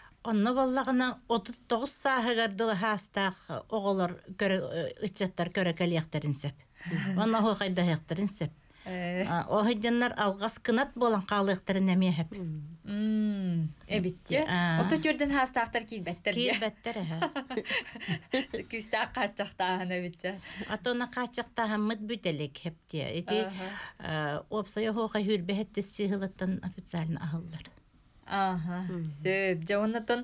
Онно баллагына 39 саһа гәрдәле хастах оғылар көрә э, үтсәтләр көрә кәлектер инсеп. Онно хайда хайтер инсеп. Ә, э. оһ алгас кынат булган халыктар нәме хәп. Мм, әбитте. Ата төрдән хастахтар кит бәттер. Кит бәттер. Кистә качакта аны бичә. Ата оны качакта һәм мәт бүтәлек хәпте. Әти, обсая э, хоҡа һөрбәттә сиһлаттан официаль аһылдар. Аха. Сөп, жаунатын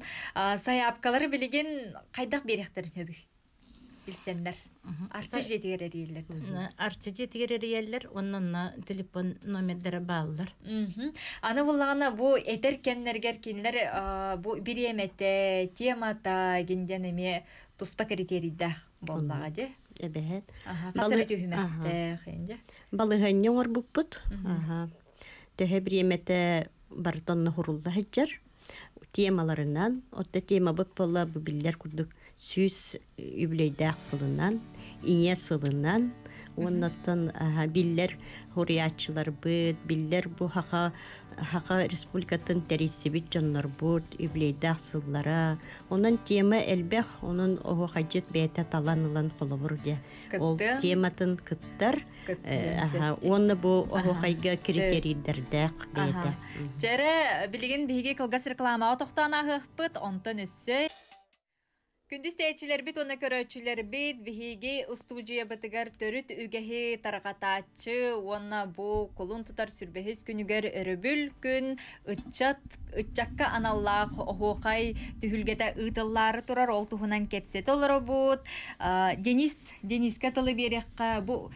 сая апкалары билеген кайдак берехтер кеби. Билсендер. Арчы жетигерер еллер. Арчы жетигерер еллер, онун телефон номерлери балдыр. Мм. Аны буллагына бу этер кеннерге кинлер, бу бир эмете, темата гендениме туспа критерийде боллага же. Эбет. Аха. Балы түхүмө. Эх, инде. Балы гөнөр буппут. Аха. Төһөбри эмете бартонна хурулла хеджер темаларынан отта тема бып болла бу биллер курдук сүз э, үблейдак сылынан ине сылынан Оннаттан биллер хуриятчылар бит, биллер бу хака хака республикатын тәрисибит жаннар бут, иблейдә сыллара. Онан тема элбәх, онын ого хаҗет бәйтә таланылан кулыбыр ди. Ол тематын кыттар. Аха, онны бу ого хайга критерийдер дәк бәйтә. Җәре билеген кылгас реклама тохтана хыппыт, өссөй. Күндіз тәйетшілер бит, оны көрі өтшілер бит, бігігі ұстуджия бітігір түріт үгәхі тарғата атшы, оны бұл құлын тұтар сүрбіхіз күнігер үрібіл күн ұтчат, ұтчаққа аналлақ оғуқай түхілгеті ұтылары тұрар ол тұхынан кепсет олары бұд. Денис, Денис кәтілі беріққа бұл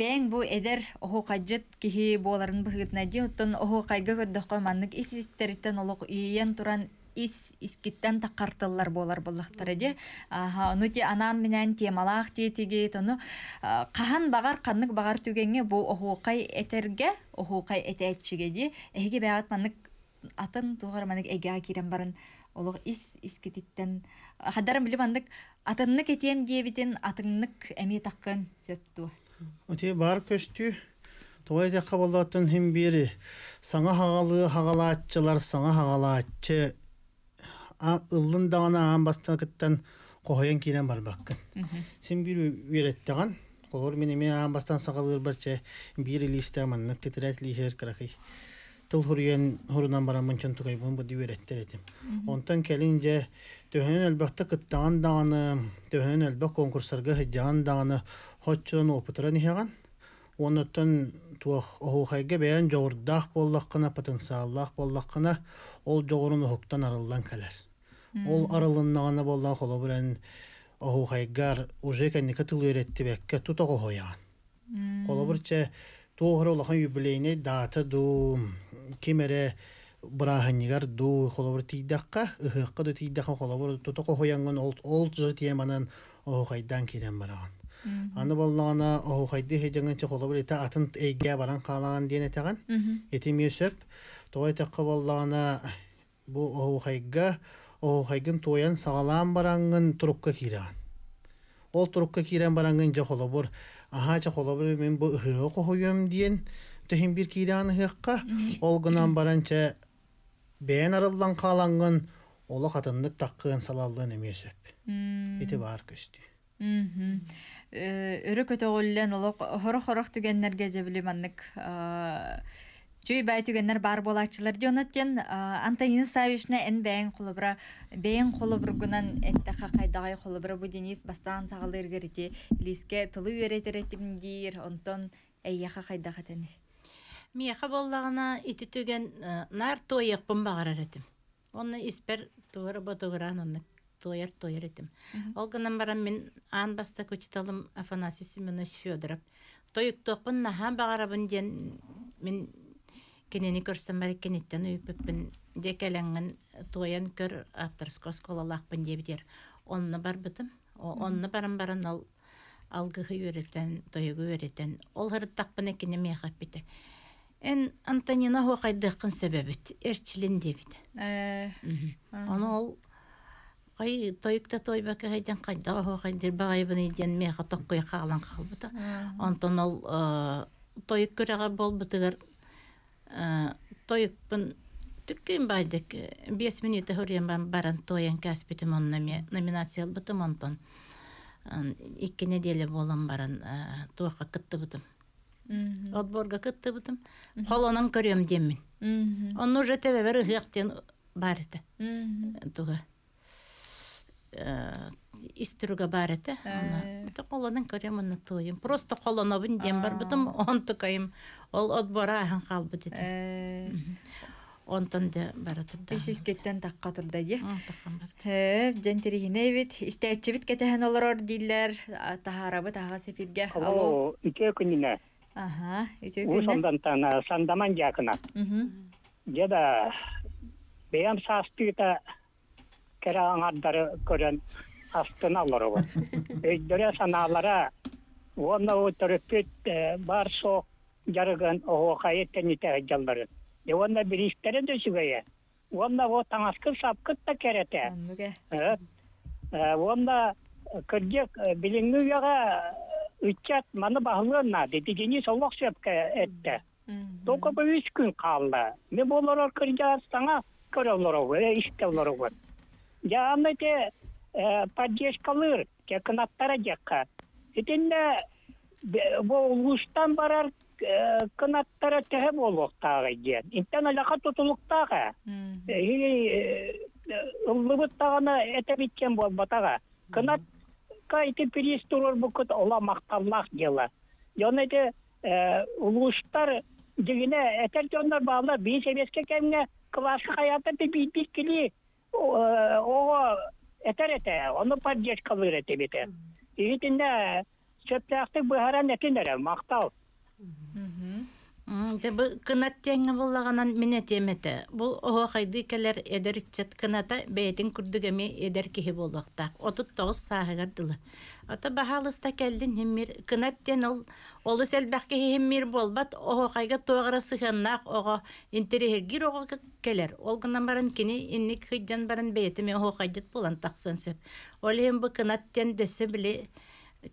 Бәң бұ әдір ұғуқа жыт кейі боларын бұғытна дейін ұттың ұғуқайғы ғыддық қойманның есістеріттен ұлық үйен тұран ис искиттен тақартыллар болар боллақтары де ну те анан менен темалақ тетиги тону кахан бағар каннык бағар түгенге бу охуқай этерге охуқай этеэтчиге ди эге бәғат маннык атын тугар маннык эге акирен барын олог ис искититтен хадарым билип андык атыннык этием диебитин атыңнык эми таккын сөпту оте бар көстү Тоғай жакка болатын бері саңа хагалы хагалаатчылар саңа хагалаатчы ыллын дағана аан кыттан кохоян кирен барбаккын сен бир үйреттеген колор мен эме аан бастан сагалыр барча бир илисте маннык тетерет лихер крахи тыл хуруян хурунан баран мынчын тугай бун бу үйреттер этим онтон келин же төһөн элбакта кыттаган даганы төһөн элбак конкурстарга хыджаган даганы хотчон опытыра нихаган онотон туох охухайга бэйэн жогурдаах боллаккына потенциаллаах боллаккына ол жогорун охуктан арыллан келер ол арылыннаана болдан холо бүрен охухайгар уже кэнника тыл өретти бекке тутого хоян холо бурче туохро лахан юбилейне дата ду кимере бұраханигар ду холобур тийдаққа ыхыққа ду тийдаққа бүр тутоқо хоянган ол ол жыр теманан охайдан кирен бараган аны болнана охайды хеженганче холобур ита атын эйге баран қалаған диен этеген этимиөсөп тоғай таққа боллана бұ охайга оохайгын туоян сагалаан бараңын турукка киирaan ол турукка киирен бараңын жохолобур аха жохолобур мен бу ыһыга кохуйум диен төһин бир кииран ыһыкка ол гынан баранча бээн арылдан каалангын қатындық хатыннык таккын салаллын эми өсөп ити баар көстү өрө көтөголлен олок хорох хорох дегендерге жебили маннык Жүй бәйтігеннер бар болатчылар дионаттен Антонина Савишна ән бәйін қолыбыра, бәйін қолыбыргынан әтті қақайдағай қолыбыра бұ денес бастаған сағалы ергерде леске тылы өретер әтімдер, онтон әйе қақайдағы тәне Мияқа боллағына иті түген э, нар тойық бағар әретім. Оны іспер туыры бұтығыран оны тойыр тойыр әтім. Ол ғынан барам мен аң баста көчіталым Афанасий Семенович Федоров. Тойық тоқпын нахан бағарабын ден мен Кенени көрсемәлеккенне туйппән, дөкәләнгән э, туйган көр аптырска скәллак пенде битер. Онны бар битим, оны барам-баран алгы хыяретән туйы күретен. Ол хырыттак пәнне ни мәхәббәт. Эн Антоняна һөйкәдә кен сәбәбет, ер чилен диде. Ә, э, аны ул кай туйыкта туйба кә һәҗән кай да һөйкә дир баябын иден мәхәббәткә калган калбыта. Антонол э, туйы күрегә тойыкпын түккүн байдык бес минуты хөрүен баран тоен каспитим он номинация албытым онтон икки неделе болам баран туакка кыттыбытым отборга кыттыбытым колонон көрөм деммин онну уже тебебер ыхыактен бар эте туга Э, истерүгә бар әтә э. аны бүтә колонын көрәм аны тоем просто колоны бин дем бар бүтәм он тукаем ол ат бара һәм кал Онтан әтә он тәндә бар әтә без сез кеттән такка турда ди һәм дән тирегенә бит бит кетәһен олар диләр тахара бит ага сефиргә алло ике көненә аха ике көненә ушандан тана сандаман якына мхм Беям саастыта кэрэ аңардары көрөн астын алларова. Өйдөрө саналара бар со жарыгын оғоқайы тәнітәғі жалдары. онда онна бір істері онда о таңасқы сапқыт та онда Онна кірге біліңгі маны бағылығына дедігені солық сөпке әтті. күн қалды. не болар астана жаамы те поддержкалыр кынаттара жакка итинде улустан барар кынаттара тэхэ болуктагы диэн интен алака тутулуктагы ыллыбыттагана этебиткен болба кынатка ити приз турор букут ола дела жон эти улустар дигине этер жоннор баала бии себеске кемне ого этерете ону поддержка кылырете бите итинде сөптөктү быхаран этиндере мактал Тэ бы кынат тенге буллаганан мине темете. Бу ого хайды келер эдер чет кыната бейтин күрдүгеме эдер кихи буллакта. Отут тоо сагырдылы. Ата баһалыста келди немир кынат тен ол олы селбәхке хеммир болбат ого хайга тоогырысы гыннак ого интерехер гир ого келер. Ол гынан баран кини инник хыддан баран бейтиме ого хайдыт булан таксансып. Ол эм бу кынат тен дөсе биле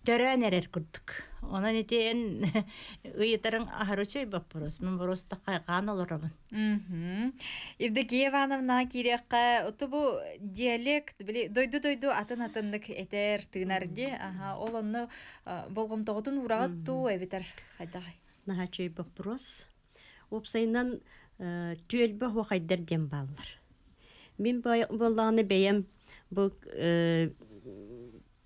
төрөнөрөр күрдүк. Онан етен ыйытарын ахарочой баппорос. Мен боросты кайган олорабын. Евдокия Ивановна кирекка утубу диалект били дойду-дойду атын-атындык этер тыгынар ди. Аха, ол онны болгом тоготун урагат ту эбитер хайдагай. Нахачой баппорос. Опсайнан түйөлбө хойдар дем баллар. Мен болланы бейем бу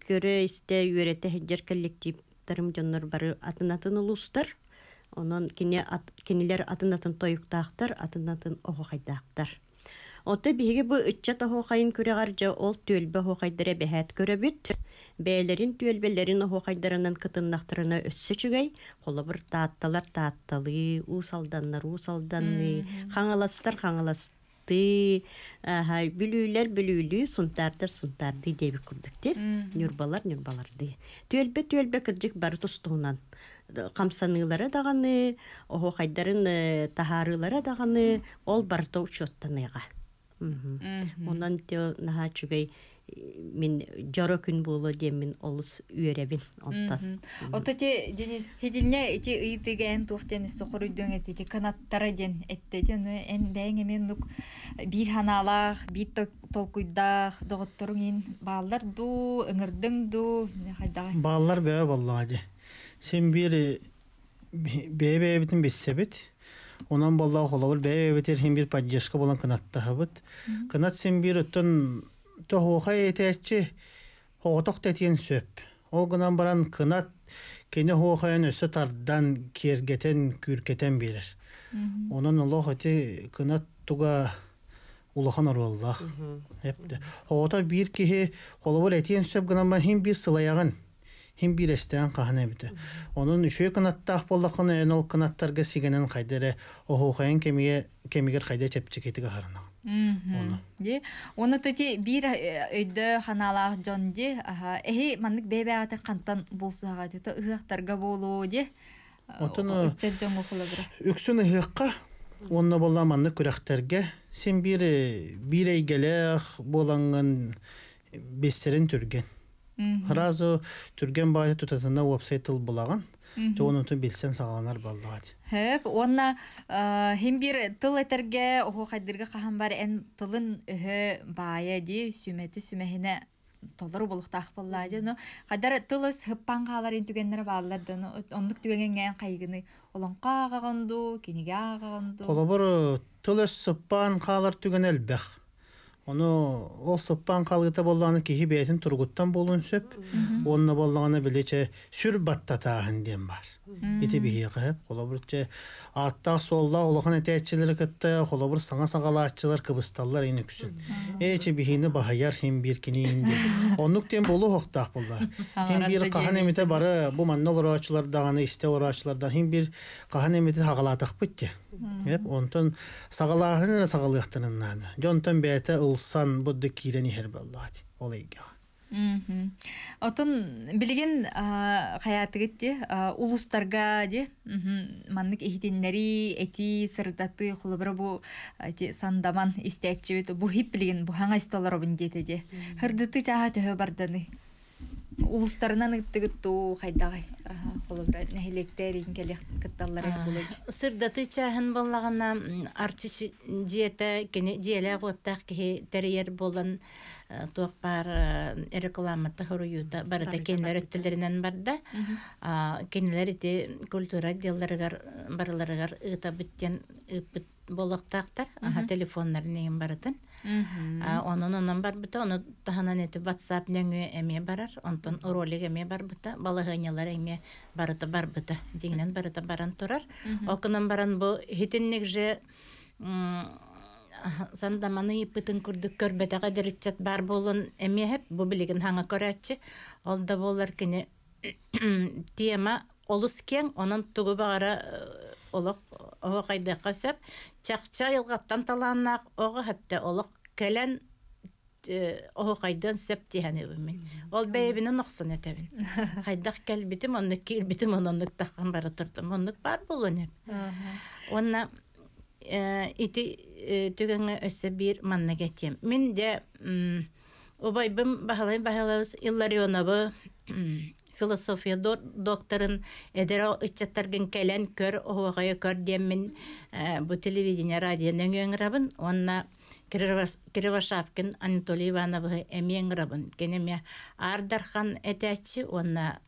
көрө исте үйрөтө коллектив ҡыҙҙарым дөннөр бары атынатын улустар. Онан кине ат кинеләр атынатын тойуҡтаҡтар, атынатын оғыҡайҙаҡтар. Оты биһиге бу үтчә таһо ҡайын күрегәр дә ул төлбә һоҡайдыр беһәт көрәбит. Бәйләрен төлбәләрен һоҡайдырынан ҡытыннаҡтырына өссе чүгәй, ҡолы бер татталар, татталы, усалданны, усалданны, хаңаластар, хаңаласты. сылты аха бүлүйлер бүлүйлүү сунтардыр сунтарды деби курдуктер нюрбалар нюрбаларды түөлбө төлбе кырдык бары тустугунан камсаныылары даганы охо хайдарын э, даганы ол барто учеттан ыйга онан те мин жоро күн булу дим мин олус үйрәбин онта. Ото те Денис хеделне ити ийтеген тух теннис сохур үдөң ити те этте те ну эн бәңге мен нук э, бир ханалах бит толкуйда дотторуңин баалдар ду өңирдин ду хайда балдар э, бе валлаҗи син бир бебе битен бисебит онан балла холавыл бебе битер хин бир падҗешка булган канатта хабыт канат син бир тон тохуоха этээччи хоотох тетиен сөп ол гынан баран кынат кене хуохаян өсө тардан кергетен күркетен берер онон олох эти кынат туга улахан ороллах эпте хоото бир кихи холобор этиен сөп гынан баран хим бир сылаяган хим бир эстеан кахана бите онун үчөө кынаттаах боллакын өн ол кынаттарга сигенен кайдере охухаян кемиге кемигер кайда чепчикетиге харана Ди, оны тути бир э, өйдө ханалаах жон ди, аха, эхи маннык бебеагаты кантан болсуага ди, то ыгактарга болуу ди. Э, Отун өчөт жон окула бир. Үксүн ыгакка онно болла маннык күрәхтерге сен бир э, бирей гелех боланган бестерин түрген. Харазы түрген баасы тутатына вебсайт болаған булаган. Жо оны ту билсен сагаланар онна хим бир тыл этерге охо кайдырга кахан бар эн тылын өһө баая ди сүмөтү сүмөһине толору булуктах боллады но кадар тылыс хыппан каалар түгеннер баалар дыны ондук түгенген кайгыны олонка агагонду кениге агагонду колобор тылыс хыппан қалар түгенел бэх Оны ол сыппан қалғыта болғаны кейі бәйтін тұрғыттан болуын сөп, онына болғаны білече сүр баттатағын бар дете бихие кыһып холобурче атта солла улахан этечилер кытты холобур саңа саңалаатчылар кыбысталлар ини күсүн эче бихини бахаяр хим кини инди оннук тем болу хоктак булла хим бир кахан эмите бары бу маннол урачылар даганы исте урачыларда хим бир кахан эмите хагалатак битти эп онтон сагалаахын сагалыахтанынан жонтон бээте ылсан будды кирени хер боллаати Отон билигин хаятыгытти улустарга де маннык эхитеннери эти сырдаты холобра бу сандаман истеччибит бу хип билигин бу хаңа истолоробун дети де хырдыты жаха төһө барданы улустарынан ыттыгыттуу хайдагай холобра нехилектерин келех кытталлар кулыч сырдаты чаһын боллагана арчи диета кене диеле готтак ки терьер болан туаҡпар реклама тәһриҙә бар да кинәләр төрләренән э, бар да кинәләр ди культура дилдәргә барларга ыта биткән булыҡтар аһа телефоннар нигән бар да а аның бар бит аны таһана нәти WhatsApp нәңгә әме барар онтон ролик әме бар бит балаганялар әме барыта бар бит дигән барыта баран торар оҡынан баран бу һитенлек же санда маны ипытын күрдүк көрбөтө кадыр иччет бар болун эме бу билигин хаңа көрөтчү алда болор кини тема олус кен анын тугу бара э, олок ова кайда касап чакча ялгаттан таланнак ого хепте олок келен э, ого кайдан сеп тиене үмин ол бебини нуксун этебин кайдак келбитим аны килбитим аны нуктахан бара турдум аны бар болун эп аа онна ити түгәңә өсө бир манна кетем. Мин дә обайбым бахалай бахалабыз Илларионовы философия докторын эдера ыччаттаргын кәлән көр оғая көр мин бу телевидение радио нөңөңрабын онна Кировашавкин Анатолий Ивановы эмеңрабын кенеме ардархан этәчи онна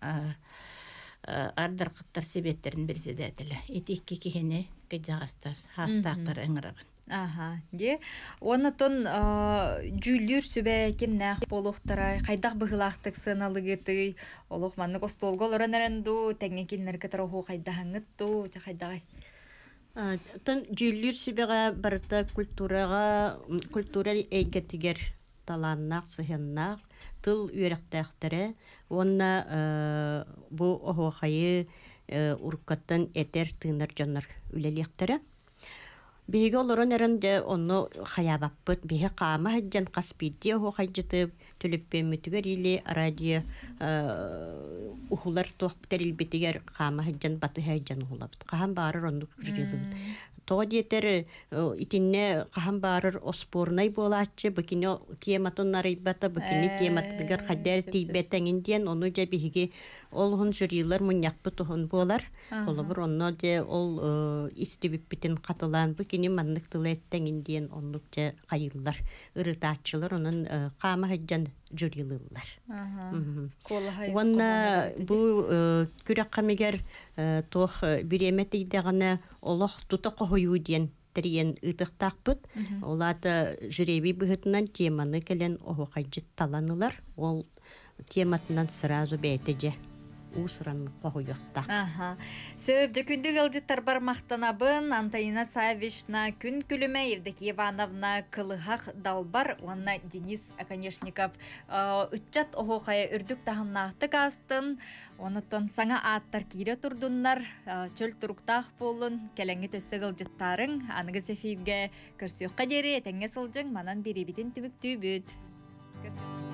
ардар кыттар себеттерин берседетеле итикки кихени кепке жағастар хастақтар ыңыраған Аха, де. Оны тон жүлдүр сүбе кем нах болохтарай, кайдах быгылактык сыналыгыты, олох манны костолго лоранаренду, теңге киннер кетроху кайдахаңыт ту, те кайдагай. Тон жүлдүр сүбеге барта культурага, культура эйгетигер таланнак, сыхыннак, тыл үйрөктөктөрө, онна бу охохайы Э, уруккаттан этер тыынар дьоннор үлэлиэхтэрэ биһиги олорон эрен де онно хаябаппыт биһи хаама хаджан хаспидди охо хаджытып төлөппеммүтүгер или радио э, ухулар туох терилбитигер хаама хаджан баты хаджан ухулабыт хаам баары онну то дитер э, итинне кахан баарыр оспуурнай буолааччы букине тематуннарыйбата букине тематыгар э, хаддер тийбетеңин диэн ону жа биһиги олхун журилар муньяхпы туһун болар. Олабыр онно де ол э, истибиппитин катылан э, бу кини э, маннык тылеттен индиен онлук же кайыллар. Ырытаатчылар онун кама хаджан жүрилыллар. Уанна бу күрәк камегер тох биремет идегәне Аллах тута кохою диен тәрен ытықтақпыт, олады жүреби бұғытынан теманы келен оғу қайжыт таланылар, ол тематынан сразу бәйтеже усран Ага. Аха. Сөп дөкүндүк алжыттар бар мактанабын Антонина Савишна күн күлүмө Евдокия Ивановна кылыхак далбар уанна Денис аконешников э, үтчат охохая үрдүк атык астын онутон саңа ааттар кире турдуннар э, чөл туруктах болун келеңи төсөк ылжыттарың аныгы сефиге көрсөк кадери этеңе сылжың манан беребитин түбүк түбүт.